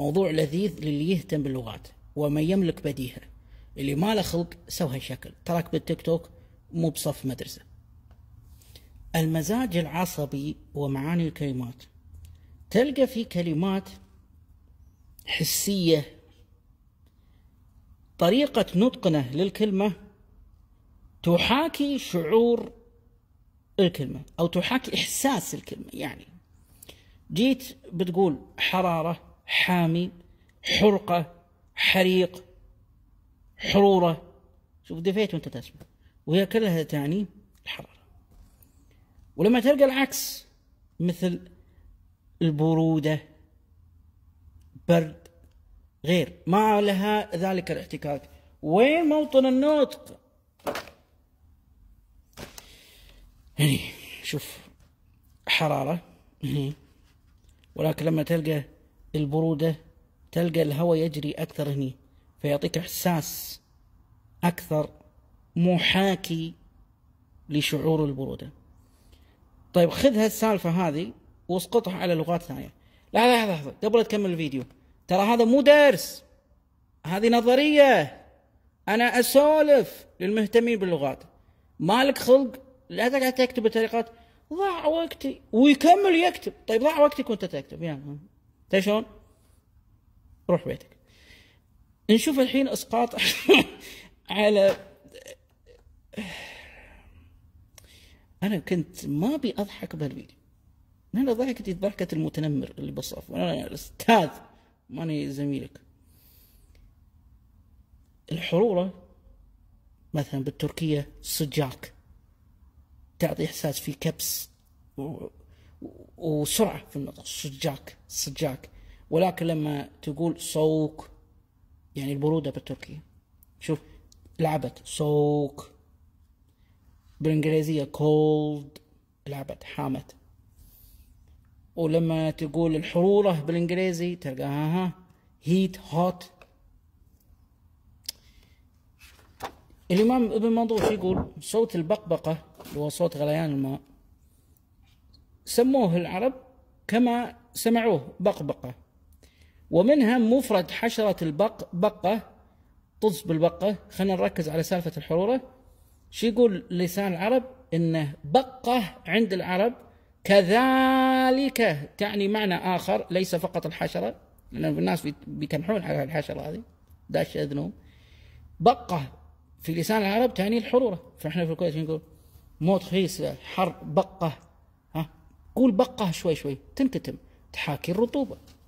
موضوع لذيذ للي يهتم باللغات ومن يملك بديهه اللي ما له خلق سوها هالشكل تراك بالتيك توك مو بصف مدرسة المزاج العصبي ومعاني الكلمات تلقى في كلمات حسية طريقة نطقنا للكلمة تحاكي شعور الكلمة أو تحاكي إحساس الكلمة يعني جيت بتقول حرارة حامي حرقة حريق حرورة شوف دفيت وانت تسمع وهي كلها تعني الحرارة ولما تلقى العكس مثل البرودة برد غير ما لها ذلك الاحتكاك وين موطن النطق هني شوف حرارة هني ولكن لما تلقى البرودة تلقى الهواء يجري أكثر هني فيعطيك إحساس أكثر محاكي لشعور البرودة طيب خذ هالسالفة هذه واسقطها على لغات ثانية لا لا لحظة قبل لا تكمل الفيديو ترى هذا مو درس هذه نظرية أنا أسولف للمهتمين باللغات مالك خلق لا تقعد تكتب بطريقات ضاع وقتي ويكمل يكتب طيب ضاع وقتك وانت تكتب يعني طيب شلون؟ روح بيتك نشوف الحين اسقاط على انا كنت ما ابي اضحك بهالفيديو انا ضحكتي ضحكه المتنمر اللي بالصف وانا استاذ ماني زميلك الحروره مثلا بالتركيه سجاك تعطي احساس في كبس وسرعه في النطق سجاك سجاك ولكن لما تقول صوك يعني البروده بالتركيه شوف لعبت صوك بالانجليزيه كولد لعبت حامت ولما تقول الحرورة بالانجليزي تلقاها ها هيت هوت الإمام ابن منظور يقول صوت البقبقة اللي هو صوت غليان الماء سموه العرب كما سمعوه بقبقة ومنها مفرد حشرة البق بقة طز بالبقة خلينا نركز على سالفة الحرورة شو يقول لسان العرب انه بقة عند العرب كذلك تعني معنى آخر ليس فقط الحشرة لأن الناس بيتنحون على الحشرة هذه داش أذنهم بقة في لسان العرب تعني الحرورة فإحنا في الكويت نقول موت خيس حر بقة قول بقه شوي شوي تنكتم تحاكي الرطوبه